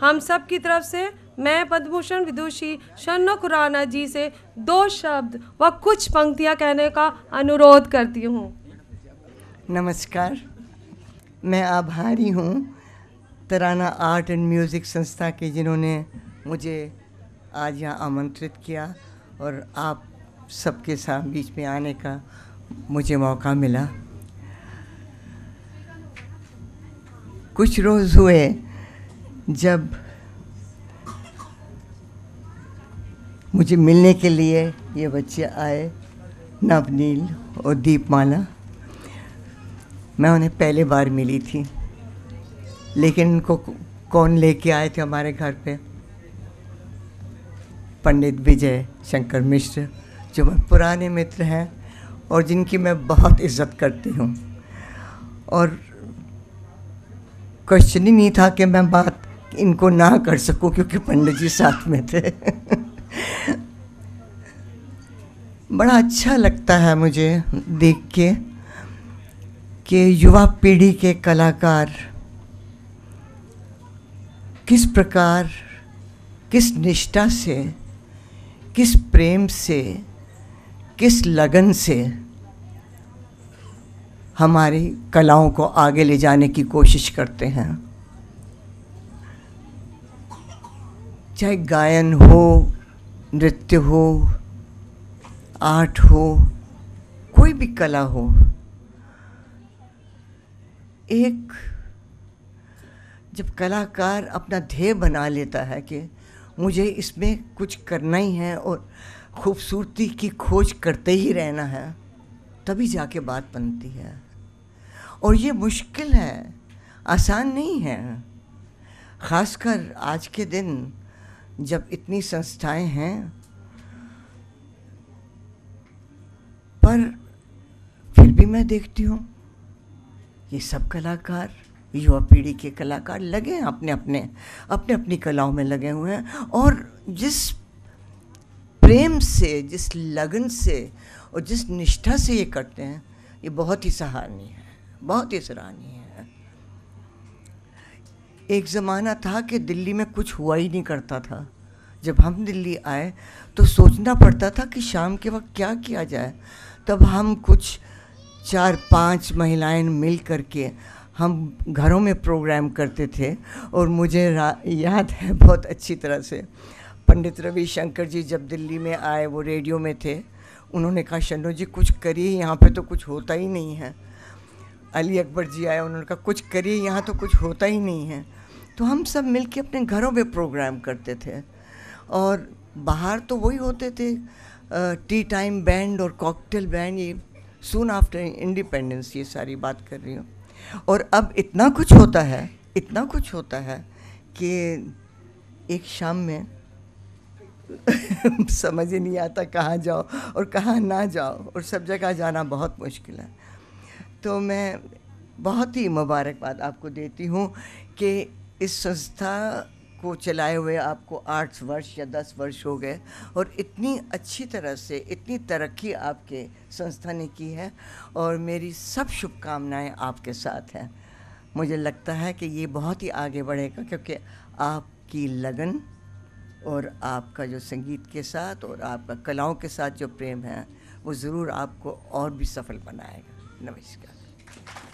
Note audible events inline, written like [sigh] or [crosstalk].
हम सब की तरफ से मैं पद्मभूषण विदुषी शनो खुराना जी से दो शब्द व कुछ पंक्तियां कहने का अनुरोध करती हूँ नमस्कार मैं आभारी हूँ तराना आर्ट एंड म्यूज़िक संस्था के जिन्होंने मुझे आज यहाँ आमंत्रित किया और आप सबके साथ बीच में आने का मुझे मौका मिला कुछ रोज़ हुए जब मुझे मिलने के लिए ये बच्चे आए नवनील और दीपमाला मैं उन्हें पहले बार मिली थी लेकिन उनको कौन लेके आए थे हमारे घर पे पंडित विजय शंकर मिश्र जो मेरे पुराने मित्र हैं और जिनकी मैं बहुत इज्जत करती हूँ और क्वेश्चन ही नहीं था कि मैं बात इनको ना कर सकूं क्योंकि पंडित जी साथ में थे बड़ा अच्छा लगता है मुझे देख के कि युवा पीढ़ी के कलाकार किस प्रकार किस निष्ठा से किस प्रेम से किस लगन से हमारी कलाओं को आगे ले जाने की कोशिश करते हैं चाहे गायन हो नृत्य हो आर्ट हो कोई भी कला हो एक जब कलाकार अपना ध्येय बना लेता है कि मुझे इसमें कुछ करना ही है और खूबसूरती की खोज करते ही रहना है तभी जाके बात बनती है और ये मुश्किल है आसान नहीं है ख़ासकर आज के दिन जब इतनी संस्थाएं हैं पर फिर भी मैं देखती हूँ ये सब कलाकार युवा पीढ़ी के कलाकार लगे हैं अपने अपने अपने अपनी कलाओं में लगे हुए हैं और जिस प्रेम से जिस लगन से और जिस निष्ठा से ये करते हैं ये बहुत ही सराहनीय है बहुत ही सराहनीय है एक ज़माना था कि दिल्ली में कुछ हुआ ही नहीं करता था जब हम दिल्ली आए तो सोचना पड़ता था कि शाम के वक्त क्या किया जाए तब हम कुछ चार पांच महिलाएं मिल कर के हम घरों में प्रोग्राम करते थे और मुझे याद है बहुत अच्छी तरह से पंडित रवि शंकर जी जब दिल्ली में आए वो रेडियो में थे उन्होंने कहा शनो जी कुछ करिए यहाँ पे तो कुछ होता ही नहीं है अली अकबर जी आए उन्होंने कहा कुछ करिए यहाँ तो कुछ होता ही नहीं है तो हम सब मिल के अपने घरों में प्रोग्राम करते थे और बाहर तो वही होते थे टी टाइम बैंड और कॉकटेल बैंड ये सुन आफ्टर इंडिपेंडेंस ये सारी बात कर रही हूँ और अब इतना कुछ होता है इतना कुछ होता है कि एक शाम में [laughs] समझ ही नहीं आता कहाँ जाओ और कहाँ ना जाओ और सब जगह जाना बहुत मुश्किल है तो मैं बहुत ही मुबारकबाद आपको देती हूँ कि इस संस्था को चलाए हुए आपको आठ वर्ष या दस वर्ष हो गए और इतनी अच्छी तरह से इतनी तरक्की आपके संस्था ने की है और मेरी सब शुभकामनाएं आपके साथ हैं मुझे लगता है कि ये बहुत ही आगे बढ़ेगा क्योंकि आपकी लगन और आपका जो संगीत के साथ और आपका कलाओं के साथ जो प्रेम है वो ज़रूर आपको और भी सफल बनाएगा नमस्कार